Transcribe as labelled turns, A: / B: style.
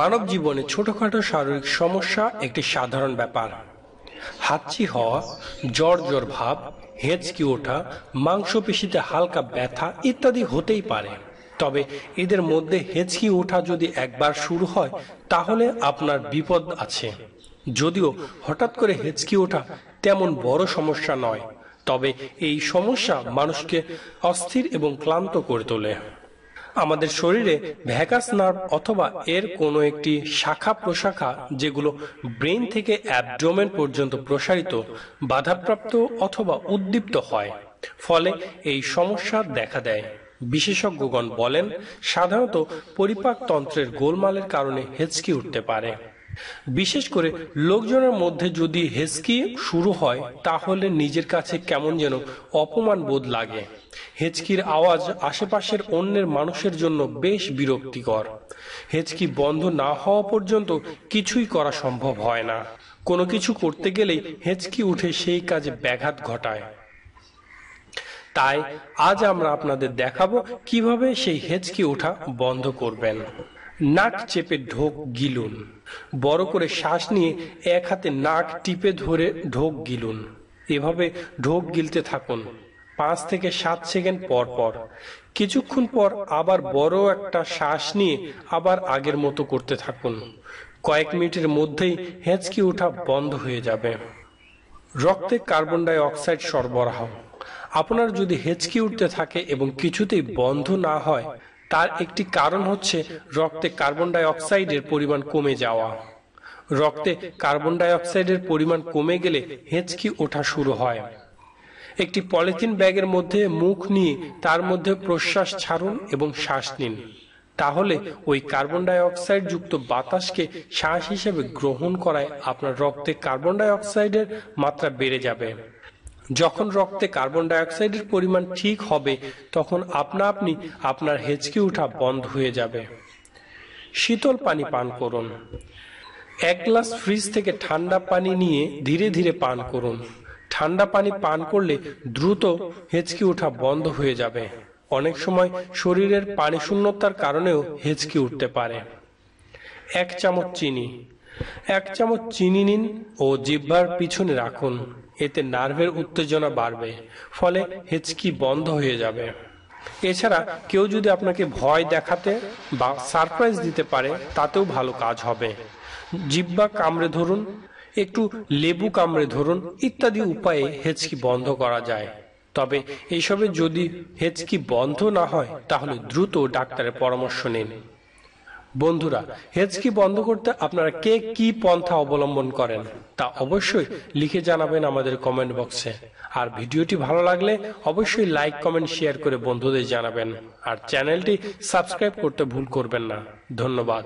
A: মানব জীবনে ছোটখাটো শারীরিক সমস্যা একটি সাধারণ ব্যাপার হাচ্ছি হওয়া জ্বর জ্বর ভাব হেঁচকি ওঠা মাংসপেশিতে হালকা ব্যথা ইত্যাদি হতেই পারে তবে এদের মধ্যে হেঁচকি ওঠা যদি একবার শুরু হয় তাহলে আপনার বিপদ আছে যদিও হঠাৎ করে হেঁচকি ওঠা তেমন বড় সমস্যা নয় তবে এই সমস্যা মানুষকে অস্থির এবং ক্লান্ত করে তোলে আমাদের শরীরে ভ্যাকাস নার্ভ অথবা এর কোনো একটি শাখা প্রশাখা যেগুলো ব্রেন থেকে অ্যাবডোমেন পর্যন্ত প্রসারিত বাধাপ্রাপ্ত অথবা উদ্দীপ্ত হয় ফলে এই সমস্যা দেখা দেয় বিশেষজ্ঞগণ বলেন সাধারণত পরিপাকতন্ত্রের গোলমালের কারণে হেঁচকি উঠতে পারে বিশেষ করে লোকজনের মধ্যে যদি হেঁচকি শুরু হয় তাহলে নিজের কাছে কেমন যেন অপমান বোধ লাগে হেঁচকির আওয়াজ আশেপাশের অন্যের মানুষের জন্য বেশ বিরক্তিকর হেঁচকি বন্ধ না হওয়া পর্যন্ত কিছুই করা সম্ভব হয় না কোনো কিছু করতে গেলেই হেঁচকি উঠে সেই কাজে ব্যাঘাত ঘটায় তাই আজ আমরা আপনাদের দেখাবো কিভাবে সেই হেঁচকি ওঠা বন্ধ করবেন নাক চেপে ঢোক গিলুন বড় করে শ্বাস নিয়ে এক হাতে নাক টিপে ধরে ঢোক গিলুন এভাবে ঢোক গিলতে থাকুন পাঁচ থেকে সাত সেকেন্ড পর পর কিছুক্ষণ পর আবার বড় একটা শ্বাস নিয়ে আবার আগের মতো করতে থাকুন কয়েক মিনিটের মধ্যেই হেঁচকি ওঠা বন্ধ হয়ে যাবে রক্তে কার্বন ডাই অক্সাইড সরবরাহ আপনার যদি হেঁচকি উঠতে থাকে এবং কিছুতেই বন্ধ না হয় তার একটি কারণ হচ্ছে রক্তে কার্বন ডাই অক্সাইডের পরিমাণ কমে যাওয়া রক্তে কার্বন ডাই অক্সাইডের পরিমাণ কমে গেলে হেঁচকি ওঠা শুরু হয় একটি পলিথিন ব্যাগের মধ্যে মুখ নিয়ে তার মধ্যে প্রশ্বাস ছাড়ুন এবং শ্বাস নিন তাহলে ওই কার্বন ডাইঅক্সাইড যুক্ত বাতাসকে শ্বাস হিসেবে গ্রহণ করায় আপনার রক্তে কার্বন ডাইঅক্সাইডের মাত্রা বেড়ে যাবে যখন রক্তে কার্বন ডাইঅক্সাইডের পরিমাণ ঠিক হবে তখন আপনা আপনি আপনার হেঁচকি উঠা বন্ধ হয়ে যাবে শীতল পানি পান করুন এক গ্লাস ফ্রিজ থেকে ঠান্ডা পানি নিয়ে ধীরে ধীরে পান করুন ঠান্ডা পানি পান করলে দ্রুত হেঁচকি ওঠা বন্ধ হয়ে যাবে অনেক সময় শরীরের পানি শূন্যতার কারণেও হেঁচকি উঠতে পারে এক চামচ চিনি এক চামচ চিনি নিন ও জিব্বার পিছনে রাখুন এতে নার্ভের উত্তেজনা বাড়বে ফলে হেঁচকি বন্ধ হয়ে যাবে এছাড়া কেউ যদি আপনাকে ভয় দেখাতে বা সারপ্রাইজ দিতে পারে তাতেও ভালো কাজ হবে জিব্বা কামড়ে ধরুন একটু লেবু কামড়ে ধরুন ইত্যাদি উপায়ে হেঁচকি বন্ধ করা যায় তবে এইসবে যদি হেঁচকি বন্ধ না হয় তাহলে দ্রুত ডাক্তারের পরামর্শ নিন বন্ধুরা হেঁচকি বন্ধ করতে আপনারা কে কি পন্থা অবলম্বন করেন তা অবশ্যই লিখে জানাবেন আমাদের কমেন্ট বক্সে আর ভিডিওটি ভালো লাগলে অবশ্যই লাইক কমেন্ট শেয়ার করে বন্ধুদের জানাবেন আর চ্যানেলটি সাবস্ক্রাইব করতে ভুল করবেন না ধন্যবাদ